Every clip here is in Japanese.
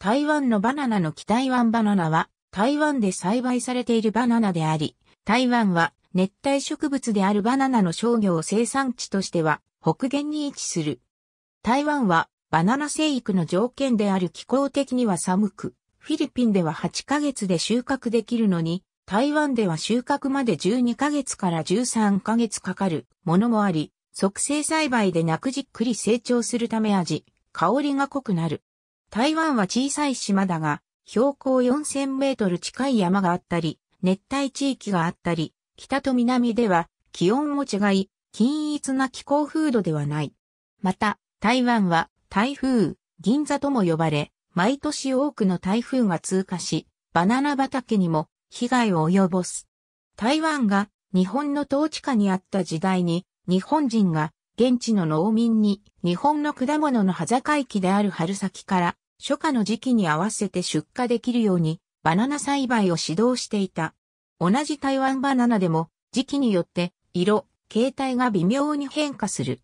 台湾のバナナの北台湾バナナは、台湾で栽培されているバナナであり、台湾は熱帯植物であるバナナの商業生産地としては北限に位置する。台湾はバナナ生育の条件である気候的には寒く、フィリピンでは8ヶ月で収穫できるのに、台湾では収穫まで12ヶ月から13ヶ月かかるものもあり、促成栽培でなくじっくり成長するため味、香りが濃くなる。台湾は小さい島だが、標高4000メートル近い山があったり、熱帯地域があったり、北と南では気温も違い、均一な気候風土ではない。また、台湾は台風、銀座とも呼ばれ、毎年多くの台風が通過し、バナナ畑にも被害を及ぼす。台湾が日本の統治下にあった時代に、日本人が現地の農民に日本の果物の端境期である春先から初夏の時期に合わせて出荷できるようにバナナ栽培を指導していた。同じ台湾バナナでも時期によって色、形態が微妙に変化する。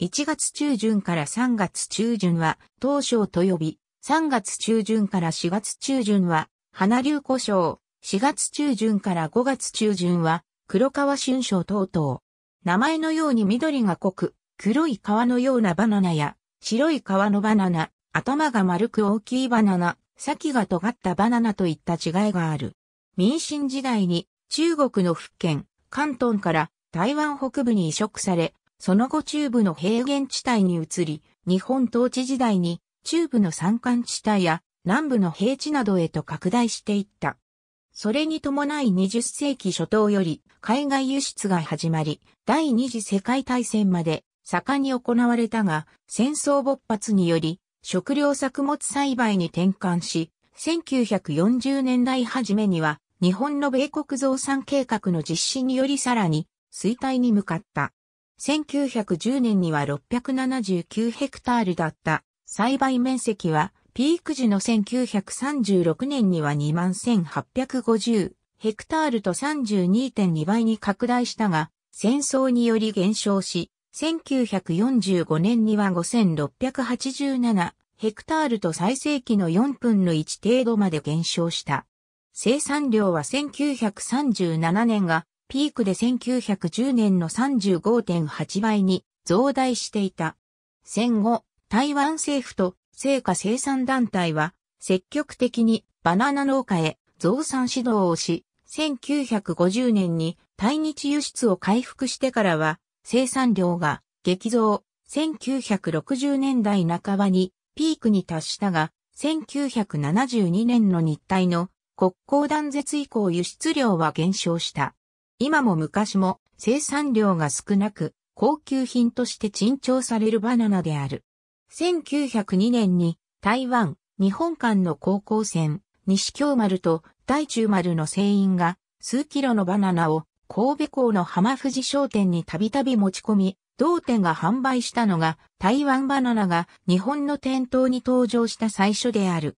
1月中旬から3月中旬は東初と呼び、3月中旬から4月中旬は花流胡椒、4月中旬から5月中旬は黒川春章等々。名前のように緑が濃く、黒い皮のようなバナナや白い皮のバナナ、頭が丸く大きいバナナ、先が尖ったバナナといった違いがある。民進時代に中国の福建、関東から台湾北部に移植され、その後中部の平原地帯に移り、日本統治時代に中部の山間地帯や南部の平地などへと拡大していった。それに伴い20世紀初頭より海外輸出が始まり、第二次世界大戦まで盛んに行われたが、戦争勃発により食料作物栽培に転換し、1940年代初めには日本の米国増産計画の実施によりさらに衰退に向かった。1910年には679ヘクタールだった栽培面積はピーク時の1936年には21,850ヘクタールと32.2倍に拡大したが戦争により減少し1945年には5687ヘクタールと最盛期の4分の1程度まで減少した。生産量は1937年がピークで1910年の35.8倍に増大していた。戦後、台湾政府と成果生産団体は積極的にバナナ農家へ増産指導をし、1950年に対日輸出を回復してからは生産量が激増、1960年代半ばにピークに達したが、1972年の日体の国交断絶以降輸出量は減少した。今も昔も生産量が少なく、高級品として珍重されるバナナである。1902年に台湾、日本間の航行船、西京丸と大中丸の船員が数キロのバナナを神戸港の浜富士商店にたびたび持ち込み、同店が販売したのが台湾バナナが日本の店頭に登場した最初である。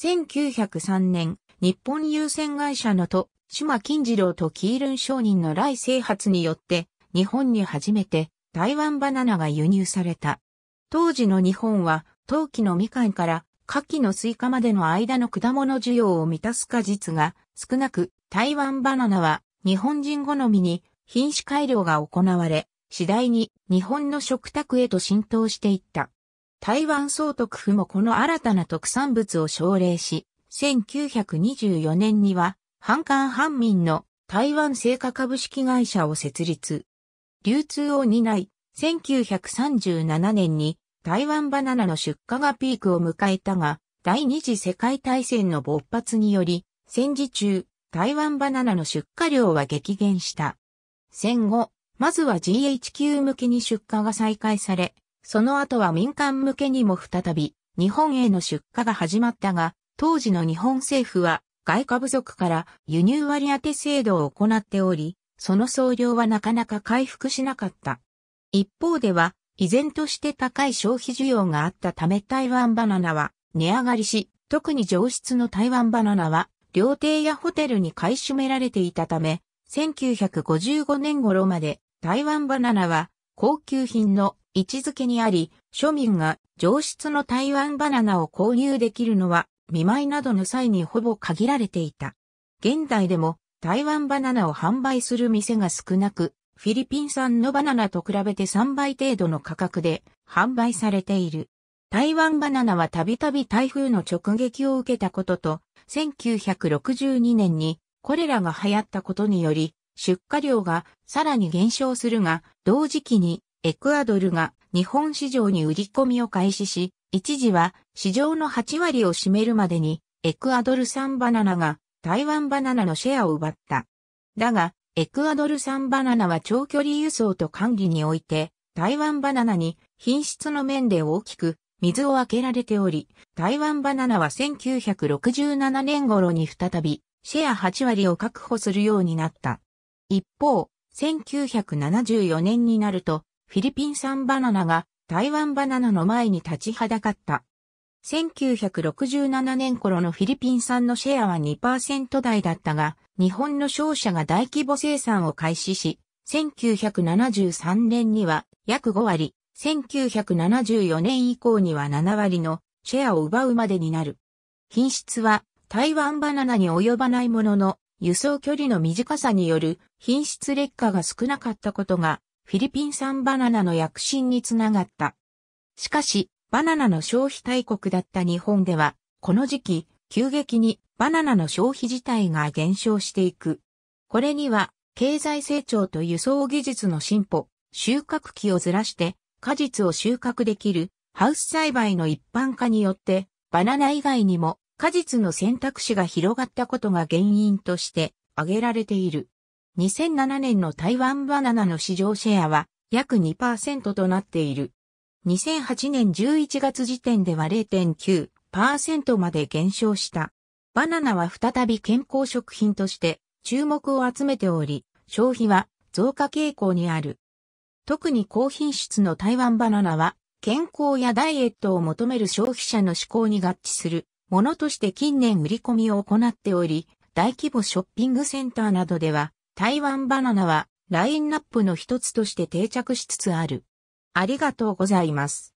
1903年、日本優先会社のと、島金次郎とキールン商人の来制発によって、日本に初めて台湾バナナが輸入された。当時の日本は、冬季のみかんから夏季のスイカまでの間の果物需要を満たす果実が少なく、台湾バナナは日本人好みに品種改良が行われ、次第に日本の食卓へと浸透していった。台湾総督府もこの新たな特産物を奨励し、1924年には、反官半民の台湾製菓株式会社を設立。流通を担い、1937年に台湾バナナの出荷がピークを迎えたが、第二次世界大戦の勃発により、戦時中、台湾バナナの出荷量は激減した。戦後、まずは GHQ 向けに出荷が再開され、その後は民間向けにも再び日本への出荷が始まったが、当時の日本政府は外貨不足から輸入割当制度を行っており、その総量はなかなか回復しなかった。一方では、依然として高い消費需要があったため台湾バナナは値上がりし、特に上質の台湾バナナは料亭やホテルに買い占められていたため、1955年頃まで台湾バナナは高級品の位置づけにあり、庶民が上質の台湾バナナを購入できるのは見舞いなどの際にほぼ限られていた。現代でも台湾バナナを販売する店が少なく、フィリピン産のバナナと比べて3倍程度の価格で販売されている。台湾バナナはたびたび台風の直撃を受けたことと、1962年にコレラが流行ったことにより、出荷量がさらに減少するが、同時期にエクアドルが日本市場に売り込みを開始し、一時は市場の8割を占めるまでにエクアドル産バナナが台湾バナナのシェアを奪った。だが、エクアドル産バナナは長距離輸送と管理において台湾バナナに品質の面で大きく水を開けられており、台湾バナナは1967年頃に再び、シェア8割を確保するようになった。一方、1974年になると、フィリピン産バナナが台湾バナナの前に立ちはだかった。1967年頃のフィリピン産のシェアは2%台だったが、日本の商社が大規模生産を開始し、1973年には約5割、1974年以降には7割のシェアを奪うまでになる。品質は台湾バナナに及ばないものの輸送距離の短さによる品質劣化が少なかったことがフィリピン産バナナの躍進につながった。しかし、バナナの消費大国だった日本では、この時期、急激にバナナの消費自体が減少していく。これには、経済成長と輸送技術の進歩、収穫期をずらして果実を収穫できるハウス栽培の一般化によって、バナナ以外にも果実の選択肢が広がったことが原因として挙げられている。2007年の台湾バナナの市場シェアは約2%となっている。2008年11月時点では0.9%まで減少した。バナナは再び健康食品として注目を集めており、消費は増加傾向にある。特に高品質の台湾バナナは、健康やダイエットを求める消費者の思考に合致するものとして近年売り込みを行っており、大規模ショッピングセンターなどでは、台湾バナナはラインナップの一つとして定着しつつある。ありがとうございます。